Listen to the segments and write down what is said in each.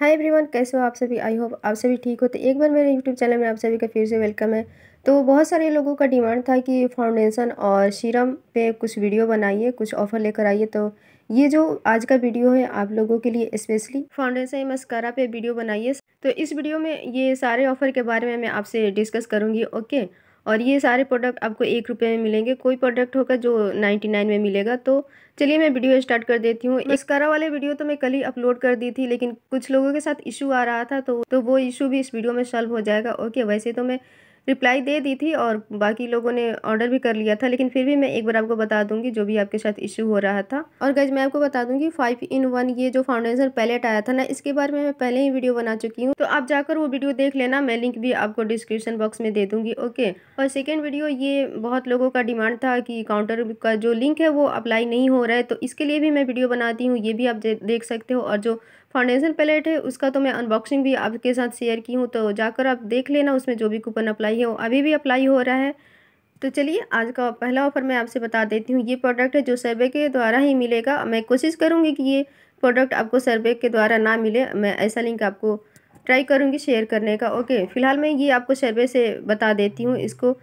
hi everyone कैसे हो आप सभी आई होप आप सभी ठीक हो तो एक बार मेरे यूट्यूब चैनल में आप सभी का फिर से वेलकम है तो बहुत सारे लोगों का डिमांड था कि फाउंडेशन और सीरम पे कुछ वीडियो बनाइए कुछ ऑफ़र लेकर आइए तो ये जो आज का वीडियो है आप लोगों के लिए स्पेशली फाउंडेशन मस्कारा पे वीडियो बनाइए तो इस वीडियो में ये सारे ऑफ़र के बारे में मैं आपसे डिस्कस करूँगी ओके और ये सारे प्रोडक्ट आपको एक रुपये में मिलेंगे कोई प्रोडक्ट होगा जो नाइन्टी नाइन में मिलेगा तो चलिए मैं वीडियो स्टार्ट कर देती हूँ मस्कारा वाले वीडियो तो मैं कल ही अपलोड कर दी थी लेकिन कुछ लोगों के साथ इशू आ रहा था तो तो वो इशू भी इस वीडियो में सॉल्व हो जाएगा ओके वैसे तो मैं रिप्लाई दे दी थी और बाकी लोगों ने ऑर्डर भी कर लिया था लेकिन फिर भी मैं एक बार आपको बता दूंगी जो भी आपके साथ इशू हो रहा था और गज मैं आपको बता दूंगी फाइव इन वन ये जो फाउंडेशन पैलेट आया था ना इसके बारे में मैं पहले ही वीडियो बना चुकी हूँ तो आप जाकर वो वीडियो देख लेना मैं लिंक भी आपको डिस्क्रिप्शन बॉक्स में दे दूंगी ओके और सेकेंड वीडियो ये बहुत लोगों का डिमांड था कि काउंटर का जो लिंक है वो अप्लाई नहीं हो रहा है तो इसके लिए भी मैं वीडियो बनाती हूँ ये भी आप देख सकते हो और जो फाउंडेशन पैलेट है उसका तो मैं अनबॉक्सिंग भी आपके साथ शेयर की हूँ तो जाकर आप देख लेना उसमें जो भी कूपन अप्लाई है वो अभी भी अप्लाई हो रहा है तो चलिए आज का पहला ऑफर मैं आपसे बता देती हूँ ये प्रोडक्ट है जो सर्वे के द्वारा ही मिलेगा मैं कोशिश करूँगी कि ये प्रोडक्ट आपको सर्वे के द्वारा ना मिले मैं ऐसा लिंक आपको ट्राई करूँगी शेयर करने का ओके फिलहाल मैं ये आपको सर्वे से बता देती हूँ इसको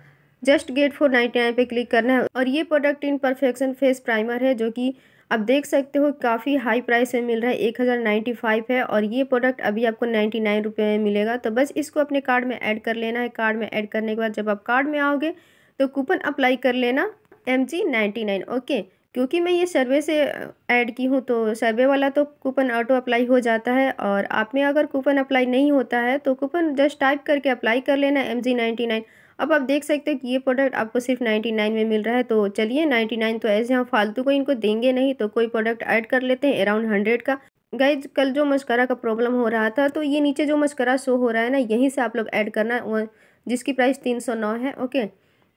just get four ninety nine पर क्लिक करना है और ये product in perfection face primer है जो कि आप देख सकते हो काफ़ी हाई प्राइस में मिल रहा है एक हज़ार नाइन्टी फाइव है और ये प्रोडक्ट अभी आपको नाइन्टी नाइन रुपये में मिलेगा तो बस इसको अपने कार्ड में ऐड कर लेना है कार्ड में ऐड करने के बाद जब आप कार्ड में आओगे तो कूपन अप्लाई कर लेना M G ninety nine okay क्योंकि मैं ये सर्वे से ऐड की हूँ तो सर्वे वाला तो कूपन ऑटो अप्लाई हो जाता है और आप में अगर कूपन अप्लाई नहीं होता है तो कूपन जस्ट टाइप करके अप्लाई कर लेना एम जी नाइन्टी नाइन अब आप देख सकते हैं कि ये प्रोडक्ट आपको सिर्फ नाइन्टी नाइन में मिल रहा है तो चलिए नाइन्टी नाइन तो ऐसे हम फालतू को इनको देंगे नहीं तो कोई प्रोडक्ट ऐड कर लेते हैं अराउंड हंड्रेड का गाइज कल जो मस्करा का प्रॉब्लम हो रहा था तो ये नीचे जो मस्करा शो हो रहा है ना यहीं से आप लोग ऐड करना जिसकी प्राइस तीन सौ नौ है ओके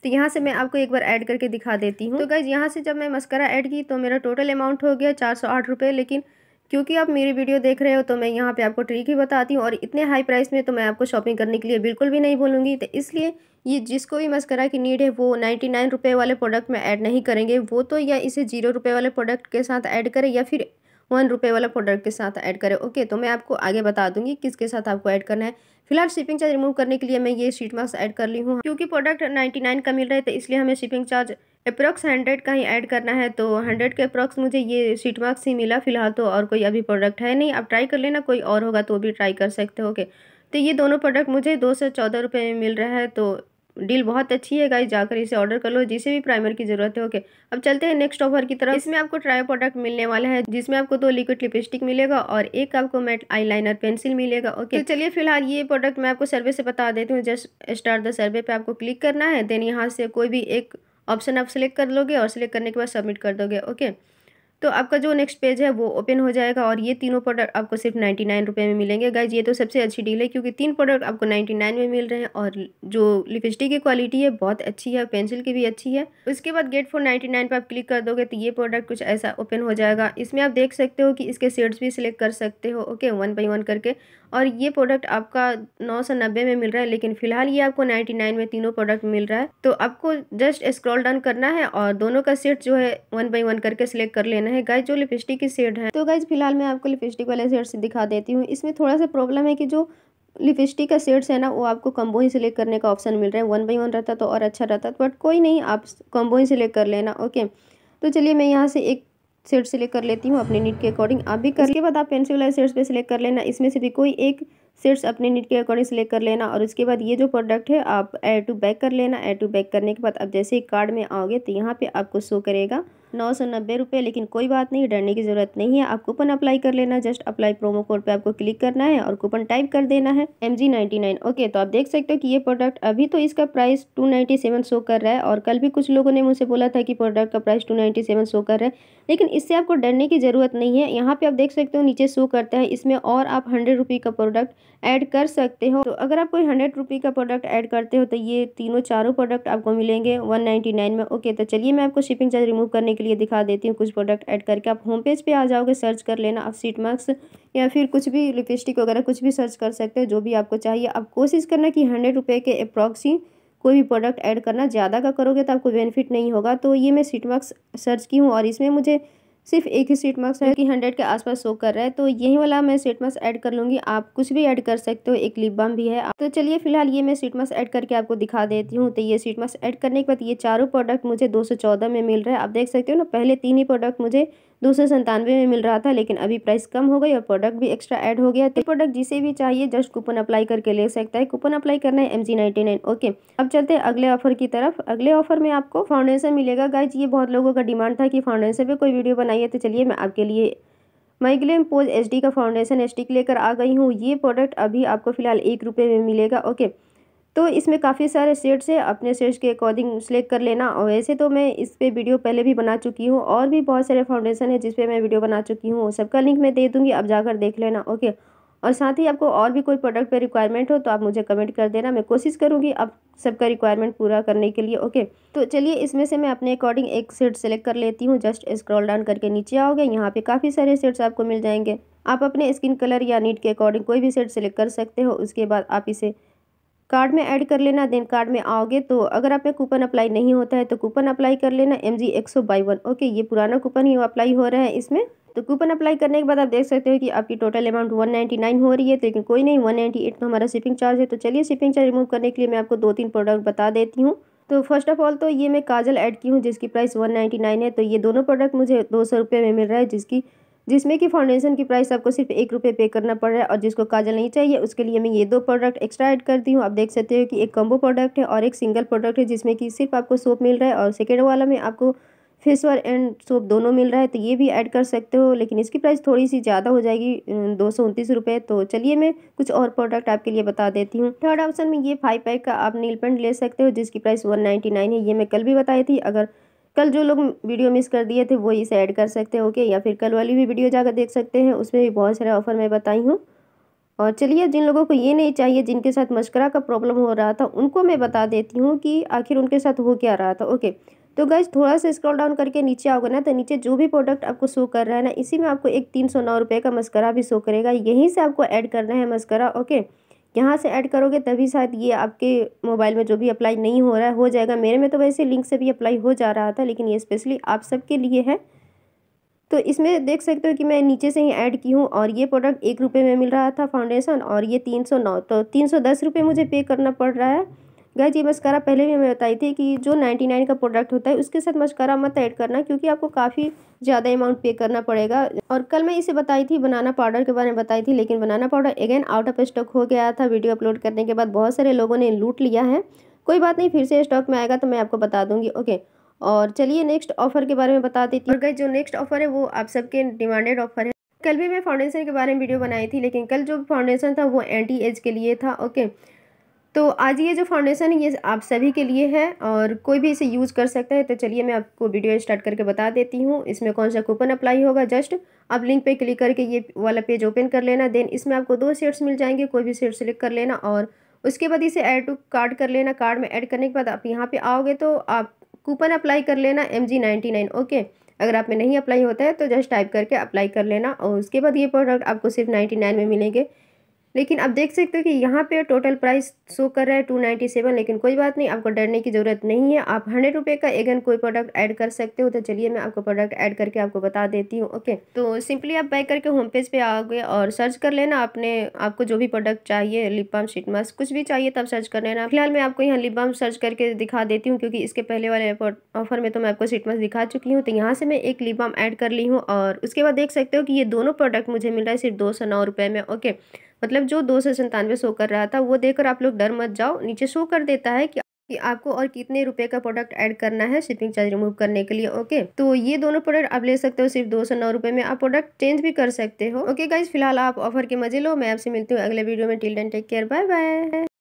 तो यहाँ से मैं आपको एक बार ऐड करके दिखा देती हूँ तो गाइज यहाँ से जब मैं मस्करा ऐड की तो मेरा टोटल अमाउंट हो गया चार सौ आठ रुपये लेकिन क्योंकि आप मेरी वीडियो देख रहे हो तो मैं यहाँ पे आपको ट्रिक ही बताती हूँ और इतने हाई प्राइस में तो मैं आपको शॉपिंग करने के लिए बिल्कुल भी नहीं बोलूँगी तो इसलिए ये जिसको भी मस्करा की नीड है वो नाइन्टी नाइन रुपये वाले प्रोडक्ट में ऐड नहीं करेंगे वो तो या इसे जीरो रुपये वाले प्रोडक्ट के साथ ऐड करें या फिर वन रुपये वाला प्रोडक्ट के साथ ऐड करें ओके तो मैं आपको आगे बता दूंगी किसके साथ आपको ऐड करना है फिलहाल शिपिंग चार्ज रिमूव करने के लिए मैं ये शीट मास्क ऐड कर ली हूँ क्योंकि प्रोडक्ट नाइन्टी नाइन का मिल रहा है तो इसलिए हमें शिपिंग चार्ज अप्रोक्स हंड्रेड का ही ऐड करना है तो हंड्रेड के अप्रोक्स मुझे ये शीट मार्क्स ही मिला फ़िलहाल तो और कोई अभी प्रोडक्ट है नहीं आप ट्राई कर लेना कोई और होगा तो भी ट्राई कर सकते हो ओके तो ये दोनों प्रोडक्ट मुझे दो सौ चौदह रुपये में मिल रहा है तो डील बहुत अच्छी है गाइस जाकर इसे ऑर्डर कर लो जिसे भी प्राइमर की जरूरत है ओके अब चलते हैं नेक्स्ट ऑफर की तरफ इसमें आपको ट्राई प्रोडक्ट मिलने वाला है जिसमें आपको दो लिक्विड लिपस्टिक मिलेगा और एक आपको मैट आईलाइनर पेंसिल मिलेगा ओके तो चलिए फिलहाल ये प्रोडक्ट मैं आपको सर्वे से बता देती हूँ जस्ट स्टार्ट द सर्वे पर आपको क्लिक करना है देन यहाँ से कोई भी एक ऑप्शन आप सेलेक्ट कर लोगे और सिलेक्ट करने के बाद सबमिट कर दोगे ओके तो आपका जो नेक्स्ट पेज है वो ओपन हो जाएगा और ये तीनों प्रोडक्ट आपको सिर्फ नाइन्टी नाइन रुपये में मिलेंगे गाइज ये तो सबसे अच्छी डील है क्योंकि तीन प्रोडक्ट आपको नाइन्टी नाइन में मिल रहे हैं और जो लिपस्टिक की क्वालिटी है बहुत अच्छी है पेंसिल की भी अच्छी है उसके बाद गेट फॉर नाइन्टी नाइन पर आप क्लिक कर दोगे तो ये प्रोडक्ट कुछ ऐसा ओपन हो जाएगा इसमें आप देख सकते हो कि इसके सेट्स भी सिलेक्ट कर सकते हो ओके वन बाई वन करके और ये प्रोडक्ट आपका नौ सौ नब्बे में मिल रहा है लेकिन फिलहाल ये आपको नाइन्टी नाइन में तीनों प्रोडक्ट मिल रहा है तो आपको जस्ट स्क्रॉल डाउन करना है और दोनों का सेट जो है वन बाई वन करके सिलेक्ट कर लेना है है गाइज जो लिपस्टिक की शेड है तो गाइज फिलहाल मैं आपको लिपस्टिक वाले शेड से दिखा देती हूँ इसमें थोड़ा सा प्रॉब्लम है कि जो लिपस्टिक का सेट्स है ना वो आपको कम्बो ही सेलेक्ट करने का ऑप्शन मिल रहा है वन बाई वन रहता तो और अच्छा रहता बट कोई नहीं आप कम्बो ही सेलेक्ट कर लेना ओके तो चलिए मैं यहाँ से एक सेट सेलेक्ट कर लेती हूँ अपने नीट के अकॉर्डिंग आप भी कर इसके बाद आप पेंसिल वाले सेट्स पे सेलेक्ट कर लेना इसमें से भी कोई एक सेट्स अपने नीट के अकॉर्डिंग सेलेक्ट कर लेना और उसके बाद ये जो प्रोडक्ट है आप एड टू बैक कर लेना एड टू बैक करने के बाद आप जैसे ही कार्ड में आओगे तो यहाँ पे आपको शो करेगा नौ सौ नब्बे रुपये लेकिन कोई बात नहीं डरने की ज़रूरत नहीं है आप कूपन अप्लाई कर लेना जस्ट अप्लाई प्रोमो कोड पे आपको क्लिक करना है और कूपन टाइप कर देना है M G ninety nine okay तो आप देख सकते हो कि ये प्रोडक्ट अभी तो इसका price two ninety seven show कर रहा है और कल भी कुछ लोगों ने मुझसे बोला था कि प्रोडक्ट का price two ninety seven show कर रहा है लेकिन इससे आपको डरने की ज़रूरत नहीं है यहाँ पर आप देख सकते हो नीचे शो करता है इसमें और आप हंड्रेड रुपये का प्रोडक्ट ऐड कर सकते हो तो अगर आप कोई हंड्रेड रुपये का प्रोडक्ट ऐड करते हो तो ये तीनों चारों प्रोडक्ट आपको मिलेंगे वन नाइन्टी नाइन में ओके तो चलिए मैं आपको शिपिंग चार्ज रिमूव करने के लिए दिखा देती हूँ कुछ प्रोडक्ट ऐड करके आप होम पेज पे आ जाओगे सर्च कर लेना आप सीट मार्क्स या फिर कुछ भी लिपस्टिक वगैरह कुछ भी सर्च कर सकते हो जो भी आपको चाहिए आप कोशिश करना कि हंड्रेड रुपये के अप्रॉक्सी कोई भी प्रोडक्ट ऐड करना ज़्यादा का करोगे तो आपको बेनिफिट नहीं होगा तो ये मैं सीट मार्क्स सर्च की हूँ और इसमें मुझे सिर्फ एक ही सीट मार्क्स है कि हंड्रेड के आसपास शो कर रहा है तो यही वाला मैं सीट मार्क्स ऐड कर लूँगी आप कुछ भी ऐड कर सकते हो एक लिप बम भी है तो चलिए फिलहाल ये मैं सीट मार्क्स ऐड करके आपको दिखा देती हूँ तो ये सीट मार्क्स ऐड करने के बाद ये चारों प्रोडक्ट मुझे दो में मिल रहा है आप देख सकते हो ना पहले तीन ही प्रोडक्ट मुझे दो सौ में मिल रहा था लेकिन अभी प्राइस कम हो गई और प्रोडक्ट भी एक्स्ट्रा ऐड हो गया तो प्रोडक्ट जिसे भी चाहिए जस्ट कूपन अप्लाई करके ले सकता है कूपन अप्लाई करना है एम जी ओके अब चलते हैं अगले ऑफर की तरफ अगले ऑफर में आपको फाउंडेशन मिलेगा गाइज ये बहुत लोगों का डिमांड था कि फाउंडेशन पर कोई वीडियो बनाइए तो चलिए मैं आपके लिए माइग्लेम पोज एच का फाउंडेशन स्टिक लेकर आ गई हूँ ये प्रोडक्ट अभी आपको फिलहाल एक रुपये में मिलेगा ओके तो इसमें काफ़ी सारे शेड्स है अपने शेड्स के अकॉर्डिंग सेलेक्ट कर लेना और वैसे तो मैं इस पर वीडियो पहले भी बना चुकी हूँ और भी बहुत सारे फाउंडेशन है जिसपे मैं वीडियो बना चुकी हूँ सबका लिंक मैं दे दूँगी आप जाकर देख लेना ओके और साथ ही आपको और भी कोई प्रोडक्ट पर रिक्वायरमेंट हो तो आप मुझे कमेंट कर देना मैं कोशिश करूँगी आप सबका रिक्वायरमेंट पूरा करने के लिए ओके तो चलिए इसमें से मैं अपने अकॉर्डिंग एक सेट सेलेक्ट कर लेती हूँ जस्ट स्क्रॉल डाउन करके नीचे आओगे यहाँ पे काफ़ी सारे सेट्स आपको मिल जाएंगे आप अपने स्किन कलर या नीट के अकॉर्डिंग कोई भी सेट सेलेक्ट कर सकते हो उसके बाद आप इसे कार्ड में ऐड कर लेना देन कार्ड में आओगे तो अगर आप में कूपन अप्लाई नहीं होता है तो कूपन अप्लाई कर लेना एम जी एक बाई वन ओके ये पुराना कूपन ही अप्लाई हो रहा है इसमें तो कूपन अप्लाई करने के बाद आप देख सकते हो कि आपकी टोटल अमाउंट 199 हो रही है तो लेकिन कोई नहीं 198 तो हमारा शिपिंग चार्ज है तो चलिए शिपिंग चार्ज रिमूव करने के लिए मैं आपको दो तीन प्रोडक्ट बता देती हूँ तो फर्स्ट ऑफ ऑल तो ये मैं काजल ऐड की हूँ जिसकी प्राइस 199 है तो ये दोनों प्रोडक्ट मुझे दो सौ में मिल रहा है जिसकी जिसमें कि फाउंडेशन की प्राइस आपको सिर्फ एक रुपये पे करना पड़ रहा है और जिसको काजल नहीं चाहिए उसके लिए मैं ये दो प्रोडक्ट एक्स्ट्रा ऐड करती हूँ आप देख सकते हो कि एक कम्बो प्रोडक्ट है और एक सिंगल प्रोडक्ट है जिसमें कि सिर्फ आपको सोप मिल रहा है और सेकेंड वाला में आपको फेस वॉर एंड सोप दोनों मिल रहा है तो ये भी ऐड कर सकते हो लेकिन इसकी प्राइस थोड़ी सी ज़्यादा हो जाएगी दो सौ उनतीस रुपये तो चलिए मैं कुछ और प्रोडक्ट आपके लिए बता देती हूँ थर्ड ऑप्शन में ये फाइव पैक का आप नील पेंट ले सकते हो जिसकी प्राइस वन नाइन्टी नाइन है ये मैं कल भी बताई थी अगर कल जो लोग वीडियो मिस कर दिए थे वो इसे ऐड कर सकते हैं ओके या फिर कल वाली भी वीडियो जाकर देख सकते हैं उसमें भी बहुत सारे ऑफ़र मैं बताई हूँ और चलिए जिन लोगों को ये नहीं चाहिए जिनके साथ मशकरा का प्रॉब्लम हो रहा था उनको मैं बता देती हूँ कि आखिर उनके साथ हो क्या रहा था ओके तो गैस थोड़ा सा स्क्रॉल डाउन करके नीचे आओगे ना तो नीचे जो भी प्रोडक्ट आपको शो कर रहा है ना इसी में आपको एक तीन सौ नौ रुपये का मस्करा भी शो करेगा यहीं से आपको ऐड करना है मस्करा ओके यहाँ से ऐड करोगे तभी शायद ये आपके मोबाइल में जो भी अप्लाई नहीं हो रहा है हो जाएगा मेरे में तो वैसे लिंक से भी अप्लाई हो जा रहा था लेकिन ये स्पेशली आप सबके लिए है तो इसमें देख सकते हो कि मैं नीचे से ही ऐड की हूँ और ये प्रोडक्ट एक रुपये में मिल रहा था फाउंडेशन और ये तीन सौ नौ तो तीन सौ दस रुपये मुझे पे करना पड़ रहा है गैज ये मस्कारा पहले भी हमें बताई थी कि जो 99 नाइन का प्रोडक्ट होता है उसके साथ मस्कारा मत ऐड करना क्योंकि आपको काफ़ी ज़्यादा अमाउंट पे करना पड़ेगा और कल मैं इसे बताई थी बनाना पाउडर के बारे में बताई थी लेकिन banana powder again out of stock हो गया था वीडियो अपलोड करने के बाद बहुत सारे लोगों ने लूट लिया है कोई बात नहीं फिर से स्टॉक में आएगा तो मैं आपको बता दूंगी ओके और चलिए नेक्स्ट ऑफर के बारे में बता देती हूँ जो नेक्स्ट ऑफर है वो आप सबके डिमांडेड ऑफर है कल भी मैं फाउंडेशन के बारे में वीडियो बनाई थी लेकिन कल जो फाउंडेशन था वो एंटी एज के लिए था ओके तो आज ये जो फाउंडेशन है ये आप सभी के लिए है और कोई भी इसे यूज़ कर सकता है तो चलिए मैं आपको वीडियो स्टार्ट करके बता देती हूँ इसमें कौन सा कूपन अप्लाई होगा जस्ट आप लिंक पे क्लिक करके ये वाला पेज ओपन कर लेना देन इसमें आपको दो शेड्स मिल जाएंगे कोई भी शेड सेलेक्ट कर लेना और उसके बाद इसे ऐड टू कार्ड कर लेना कार्ड में ऐड करने के बाद आप यहाँ पर आओगे तो आप कूपन अप्लाई कर लेना M G ninety nine okay अगर आप में नहीं अप्लाई होता है तो जस्ट टाइप करके अप्लाई कर लेना और उसके बाद ये प्रोडक्ट आपको सिर्फ नाइन्टी नाइन में मिलेंगे लेकिन आप देख सकते हो कि यहाँ पे टोटल प्राइस शो कर रहा है टू नाइन्टी सेवन लेकिन कोई बात नहीं आपको डरने की ज़रूरत नहीं है आप हंड्रेड रुपये का एगन कोई प्रोडक्ट ऐड कर सकते हो तो चलिए मैं आपको प्रोडक्ट ऐड करके आपको बता देती हूँ ओके तो सिंपली आप बैक करके होम पेज पर आओगे और सर्च कर लेना अपने आपको जो भी प्रोडक्ट चाहिए लिप बाम शीट मास्क कुछ भी चाहिए तब सर्च कर लेना फिलहाल मैं आपको यहाँ लिप बाम सर्च करके दिखा देती हूँ क्योंकि इसके पहले वाले ऑफर में तो मैं आपको शीट मास्क दिखा चुकी हूँ तो यहाँ से मैं एक लिप बाम ऐड कर ली हूँ और उसके बाद देख सकते हो कि ये दोनों प्रोडक्ट मुझे मिल रहा है सिर्फ दो सौ नौ रुपये में ओके मतलब जो दो सौ संतानवे शो कर रहा था वो देखकर आप लोग डर मत जाओ नीचे शो कर देता है कि कि आपको और कितने रुपए का प्रोडक्ट ऐड करना है शिपिंग चार्ज रिमूव करने के लिए ओके तो ये दोनों प्रोडक्ट आप ले सकते हो सिर्फ दो सौ नौ रुपए में आप प्रोडक्ट चेंज भी कर सकते हो ओके गाइज फिलहाल आप ऑफर के मजे लो मैं आपसे मिलती हूँ अगले वीडियो में till then take care bye bye